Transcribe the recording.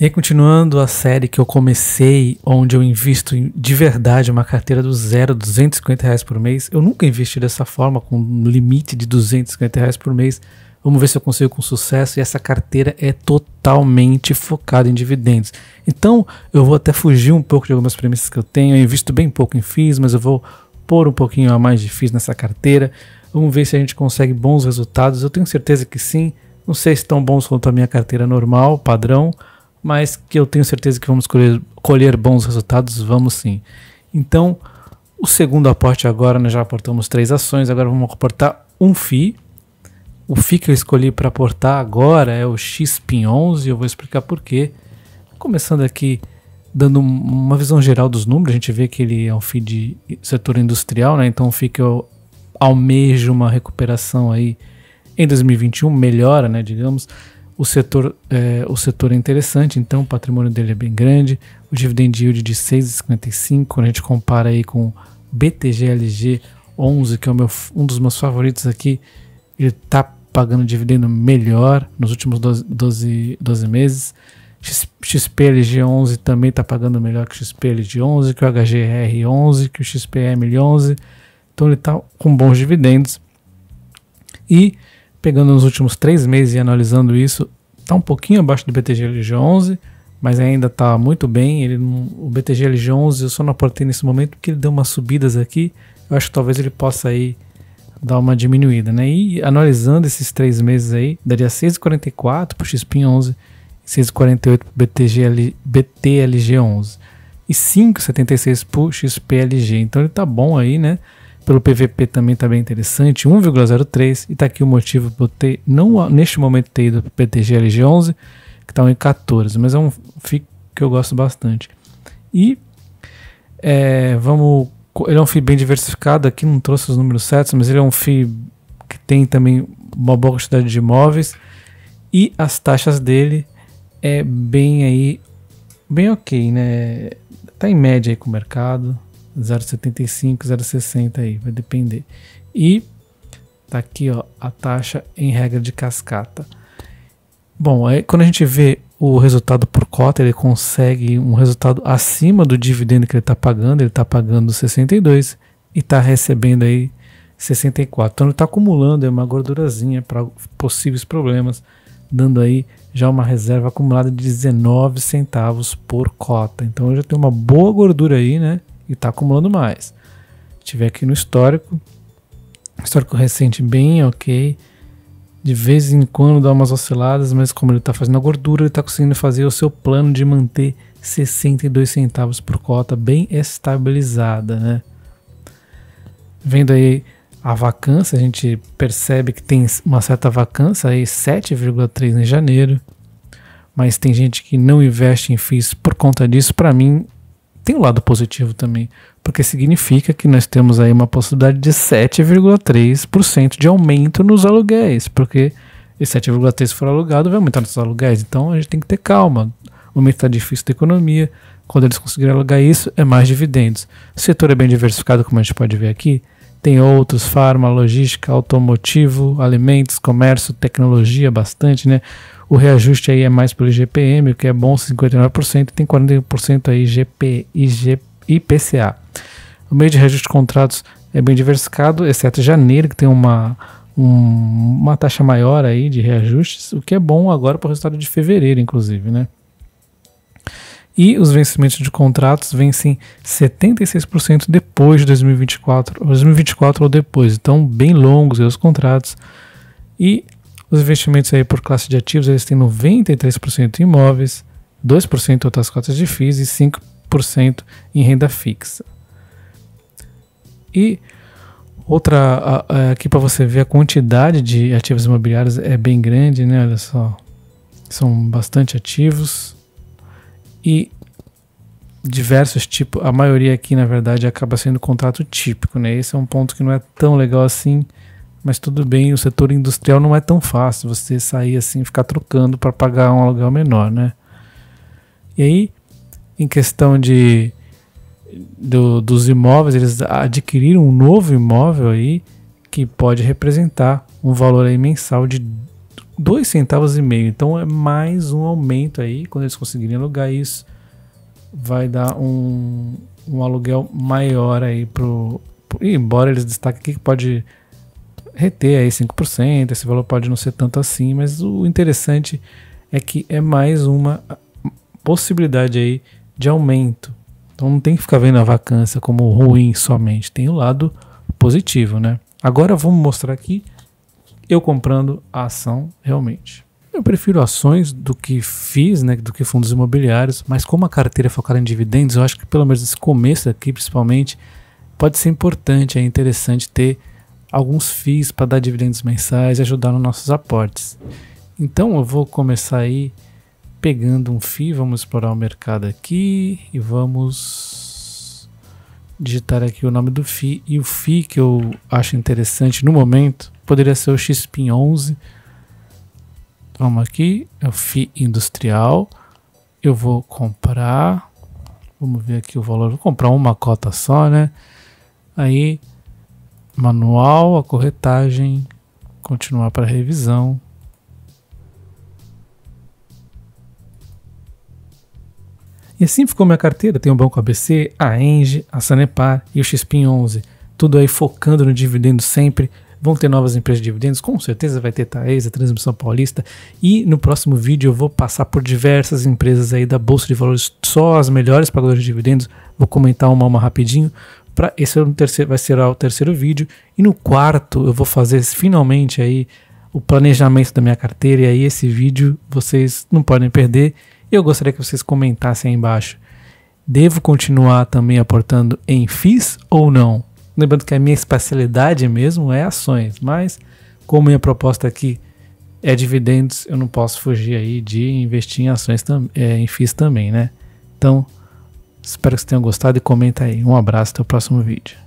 E continuando a série que eu comecei, onde eu invisto de verdade uma carteira do zero, 250 reais por mês. Eu nunca investi dessa forma, com um limite de 250 reais por mês. Vamos ver se eu consigo com sucesso. E essa carteira é totalmente focada em dividendos. Então, eu vou até fugir um pouco de algumas premissas que eu tenho. Eu invisto bem pouco em FIIs, mas eu vou pôr um pouquinho a mais de FIIs nessa carteira. Vamos ver se a gente consegue bons resultados. Eu tenho certeza que sim. Não sei se tão bons quanto a minha carteira normal, padrão mas que eu tenho certeza que vamos colher, colher bons resultados, vamos sim. Então, o segundo aporte agora, nós já aportamos três ações, agora vamos aportar um FI. O FI que eu escolhi para aportar agora é o XPIN11, eu vou explicar por quê. Começando aqui, dando uma visão geral dos números, a gente vê que ele é um FI de setor industrial, né? então o FI que eu almejo uma recuperação aí em 2021, melhora, né, digamos, o setor, é, o setor é interessante, então o patrimônio dele é bem grande. O dividend yield de 6,55, quando a gente compara aí com BTGLG 11, que é meu, um dos meus favoritos aqui, ele está pagando dividendo melhor nos últimos 12, 12, 12 meses. XPLG 11 também está pagando melhor que o XPLG 11, que o HGR 11, que o XPM 11. Então ele está com bons dividendos. E pegando nos últimos três meses e analisando isso, está um pouquinho abaixo do BTG LG11, mas ainda está muito bem. Ele, o BTG LG11 eu só não aportei nesse momento porque ele deu umas subidas aqui. Eu acho que talvez ele possa aí dar uma diminuída, né? E analisando esses três meses aí, daria 6,44 para o XP11 e 6,48 para o BTLG11 e 5,76 para o XPLG. Então ele está bom aí, né? pelo PVP também está bem interessante, 1,03. E tá aqui o motivo por ter, não neste momento, ter ido para o PTG LG11, que está em 14 Mas é um FII que eu gosto bastante. E é, vamos. Ele é um FII bem diversificado. Aqui não trouxe os números certos, mas ele é um FII que tem também uma boa quantidade de imóveis. E as taxas dele é bem aí. Bem ok, né? Tá em média aí com o mercado 0,75, 0,60 aí, vai depender. E tá aqui ó, a taxa em regra de cascata. Bom, aí quando a gente vê o resultado por cota, ele consegue um resultado acima do dividendo que ele está pagando, ele está pagando 62 e está recebendo aí 64. Então ele está acumulando é uma gordurazinha para possíveis problemas, dando aí já uma reserva acumulada de 19 centavos por cota. Então já tem uma boa gordura aí, né? e tá acumulando mais. Tiver aqui no histórico, histórico recente bem ok. De vez em quando dá umas osciladas, mas como ele tá fazendo a gordura, ele tá conseguindo fazer o seu plano de manter 62 centavos por cota bem estabilizada, né? Vendo aí a vacância, a gente percebe que tem uma certa vacância aí, 7,3 em janeiro. Mas tem gente que não investe em FIIs por conta disso. Para mim, tem um lado positivo também, porque significa que nós temos aí uma possibilidade de 7,3% de aumento nos aluguéis, porque esse 7,3% se for alugado vai aumentar nos aluguéis, então a gente tem que ter calma. O momento está difícil da economia, quando eles conseguirem alugar isso, é mais dividendos. O setor é bem diversificado, como a gente pode ver aqui, tem outros, farma, logística, automotivo, alimentos, comércio, tecnologia, bastante, né? O reajuste aí é mais pelo IGPM, o que é bom, 59%, tem 41% aí GP, IG, IPCA. O meio de reajuste de contratos é bem diversificado, exceto janeiro, que tem uma, um, uma taxa maior aí de reajustes, o que é bom agora para o resultado de fevereiro, inclusive, né? e os vencimentos de contratos vencem 76% depois de 2024, 2024 ou depois. Então, bem longos os contratos. E os investimentos aí por classe de ativos, eles têm 93% em imóveis, 2% em outras cotas de FIIs e 5% em renda fixa. E outra aqui para você ver a quantidade de ativos imobiliários é bem grande, né? Olha só. São bastante ativos e diversos tipos, a maioria aqui na verdade acaba sendo contrato típico, né? Esse é um ponto que não é tão legal assim, mas tudo bem, o setor industrial não é tão fácil você sair assim, ficar trocando para pagar um aluguel menor, né? E aí, em questão de do, dos imóveis, eles adquiriram um novo imóvel aí que pode representar um valor aí mensal de dois centavos e meio. Então é mais um aumento aí. Quando eles conseguirem alugar isso, vai dar um, um aluguel maior aí pro. E embora eles destaquem aqui que pode reter aí 5%, esse valor pode não ser tanto assim, mas o interessante é que é mais uma possibilidade aí de aumento. Então não tem que ficar vendo a vacância como ruim somente, tem o um lado positivo, né? Agora vamos mostrar aqui eu comprando a ação realmente. Eu prefiro ações do que FIIs, né, do que fundos imobiliários, mas como a carteira é focada em dividendos, eu acho que pelo menos esse começo aqui, principalmente, pode ser importante, é interessante ter alguns FIIs para dar dividendos mensais e ajudar nos nossos aportes. Então eu vou começar aí pegando um FII, vamos explorar o mercado aqui e vamos digitar aqui o nome do FI e o FI que eu acho interessante no momento poderia ser o XPIN11. Vamos aqui, é o FI industrial. Eu vou comprar, vamos ver aqui o valor, vou comprar uma cota só, né? Aí, manual, a corretagem, continuar para revisão, E assim ficou minha carteira. Tem o Banco ABC, a Enge, a Sanepar e o XP11. Tudo aí focando no dividendo sempre. Vão ter novas empresas de dividendos, com certeza vai ter Taesa, tá? Transmissão Paulista. E no próximo vídeo eu vou passar por diversas empresas aí da Bolsa de Valores, só as melhores pagadoras de dividendos. Vou comentar uma a uma rapidinho. Pra, esse é um terceiro, vai ser o terceiro vídeo. E no quarto eu vou fazer finalmente aí o planejamento da minha carteira. E aí esse vídeo vocês não podem perder. Eu gostaria que vocês comentassem aí embaixo. Devo continuar também aportando em FIIs ou não? Lembrando que a minha especialidade mesmo é ações, mas como minha proposta aqui é dividendos, eu não posso fugir aí de investir em ações é, em FIIs também, né? Então, espero que vocês tenham gostado e comenta aí. Um abraço, até o próximo vídeo.